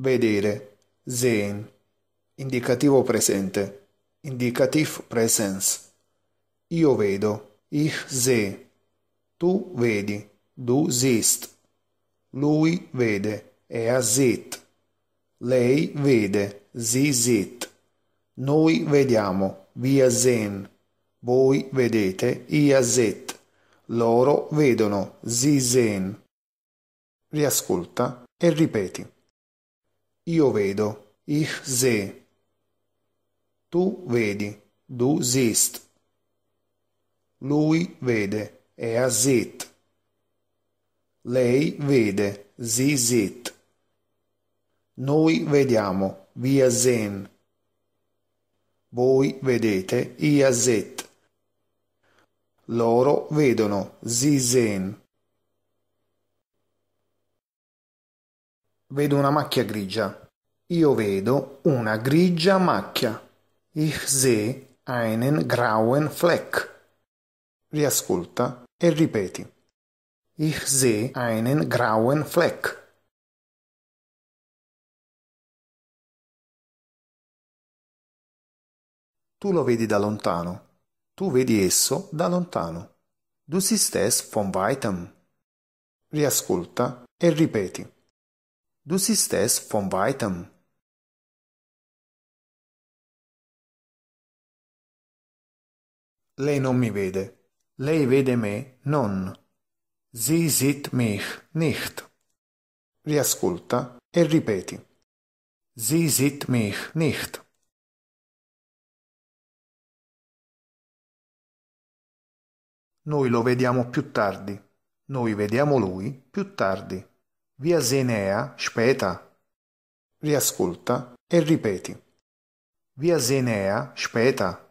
vedere, sehen, indicativo presente, indicative presence. Io vedo, ich sehe, tu vedi, du siehst, lui vede, er sieht, lei vede, sie sieht, noi vediamo, wir sehen, voi vedete, ihr seht, loro vedono, sie sehen. Riascolta e ripeti. Io vedo. Ich sehe. Tu vedi. Du siehst. Lui vede. Er sieht. Lei vede. Sie sieht. Noi vediamo. Wir sehen. Voi vedete. Ihr seht. Loro vedono. Sie sehen. Vedo una macchia grigia. Io vedo una grigia macchia. Ich sehe einen grauen Fleck. Riascolta e ripeti. Ich sehe einen grauen Fleck. Tu lo vedi da lontano. Tu vedi esso da lontano. Du siehst es von weitem. Riascolta e ripeti. Du siehst es von weitem. Lei non mi vede. Lei vede me, non. Sie sieht mich nicht. Riascolta e ripeti. Sie sieht mich nicht. Noi lo vediamo più tardi. Noi vediamo lui più tardi. Via Zenea, speta. Riascolta e ripeti. Via Zenea, speta.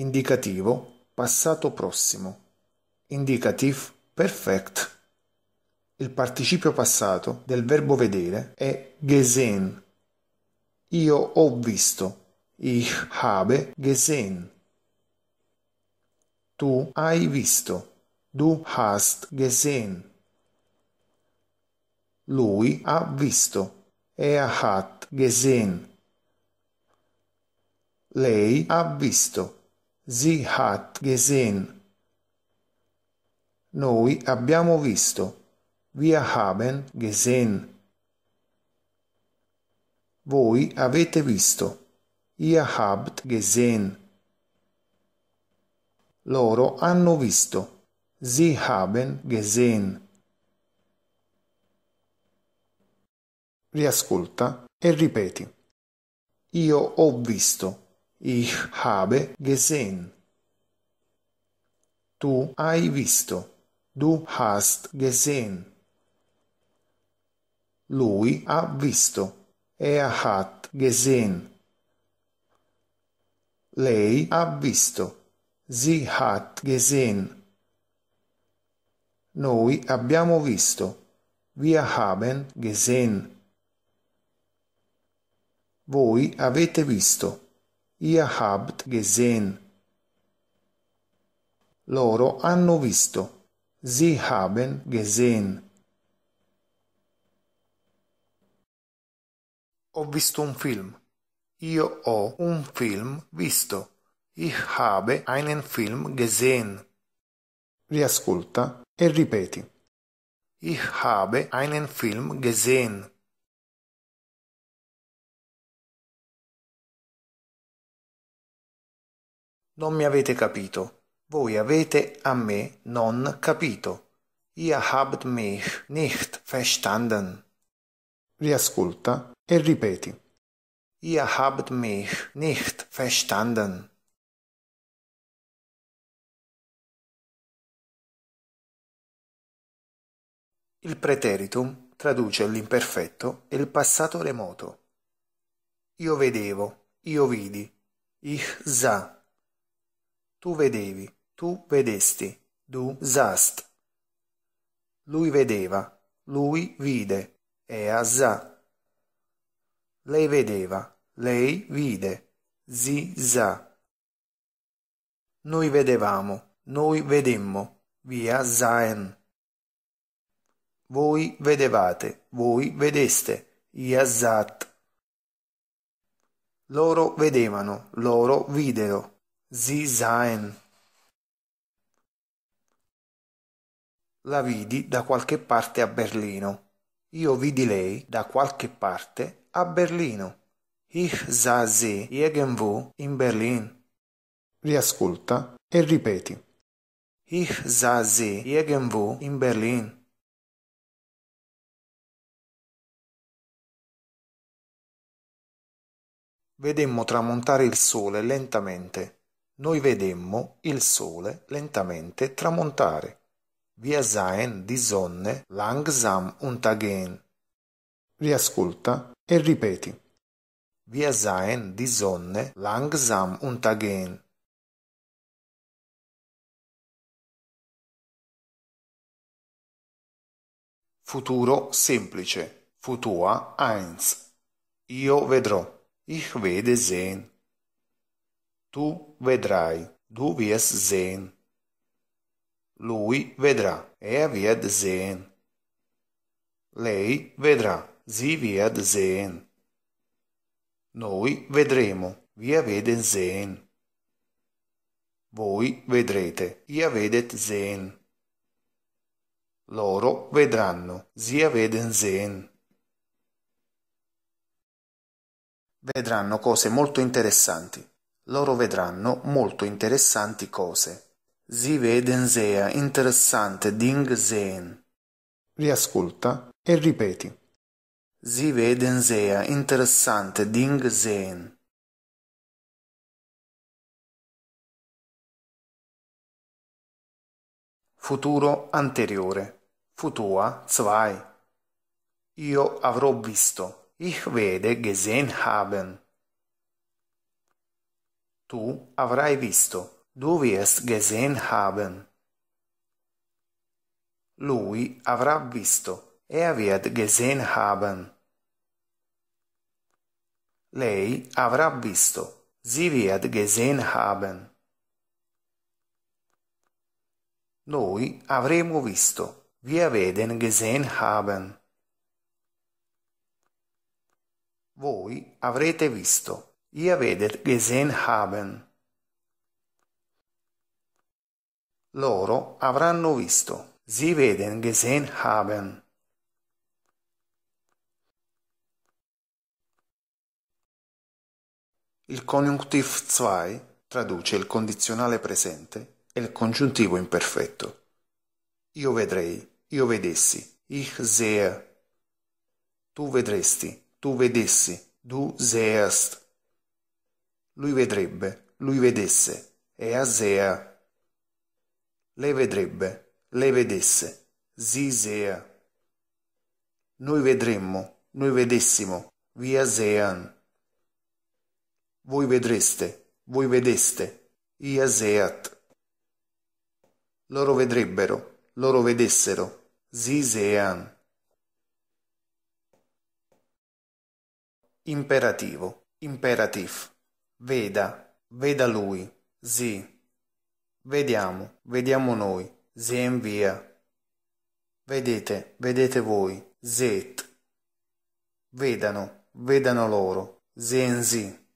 Indicativo passato prossimo. Indicative perfect. Il participio passato del verbo vedere è gesehen. Io ho visto. Ich habe gesehen. Tu hai visto. Du hast gesehen. Lui ha visto. Er hat gesehen. Lei ha visto. Sie hat gesehen. Noi abbiamo visto. Wir haben gesehen. Voi avete visto. Ihr habt gesehen. Loro hanno visto. Sie haben gesehen. Riascolta e ripeti. Io ho visto. Ich habe gesehen. Tu hai visto. Du hast gesehen. Lui ha visto. Er hat gesehen. Lei ha visto. Sie hat gesehen. Noi abbiamo visto. Wir haben gesehen. Voi avete visto. Ihr habt gesehen. Loro hanno visto. Sie haben gesehen. Ho visto un film. Io ho un film visto. Ich habe einen Film gesehen. Riascolta e ripeti. Ich habe einen Film gesehen. Non mi avete capito. Voi avete a me non capito. Ihr habt mich nicht verstanden. Riascolta e ripeti. Ihr habt mich nicht verstanden. Il preteritum traduce l'imperfetto e il passato remoto. Io vedevo, io vidi, ich sah. Tu vedevi, tu vedesti, du sast. Lui vedeva, lui vide, ea sa. Lei vedeva, lei vide, zi sa. Noi vedevamo, noi vedemmo, via zaen. Voi vedevate, voi vedeste, ia zat. Loro vedevano, loro videro. Sie sein. La vidi da qualche parte a Berlino. Io vidi lei da qualche parte a Berlino. Ich sah sie irgendwo in Berlin. Riascolta e ripeti. Ich sah sie irgendwo in Berlin. Vedemmo tramontare il sole lentamente noi vedemmo il sole lentamente tramontare. Wir sahen die Sonne langsam untergehen. Riascolta e ripeti. Wir sahen die Sonne langsam untergehen. Futuro semplice. Futua 1. Io vedrò. Ich werde sehen. Tu vedrai, du wirst sehen. Lui vedrà, er wird sehen. Lei vedrà, sie wird sehen. Noi vedremo, wir werden sehen. Voi vedrete, ihr vedet sehen. Loro vedranno, sie werden sehen. Vedranno cose molto interessanti. Loro vedranno molto interessanti cose. Si werden sehr interessante Ding sehen. Riascolta e ripeti. Si werden sehr interessante Ding sehen. Futuro anteriore. Futua zwei. Io avrò visto. Ich werde gesehen haben. Tu avrai visto, du wirst gesehen haben. Lui avrà visto, er wird gesehen haben. Lei avrà visto, sie wird gesehen haben. Noi avremo visto, wir werden gesehen haben. Voi avrete visto, ihr werdet gesehen haben. Loro avranno visto, sie werden gesehen haben. Il conjunctive 2 traduce il condizionale presente e il congiuntivo imperfetto. Io vedrei, io vedessi, ich sehe. Tu vedresti, tu vedessi, du sehest. Lui vedrebbe, lui vedesse, e Asea. Lei vedrebbe, lei vedesse, Zisea. Noi vedremmo, noi vedessimo, via Zean. Voi vedreste, voi vedeste, Zeat. Loro vedrebbero, loro vedessero, Zisean. Imperativo, imperatif. Veda, veda lui, zi. Vediamo, vediamo noi, zien via. Vedete, vedete voi, zet. Vedano, vedano loro, zenzi.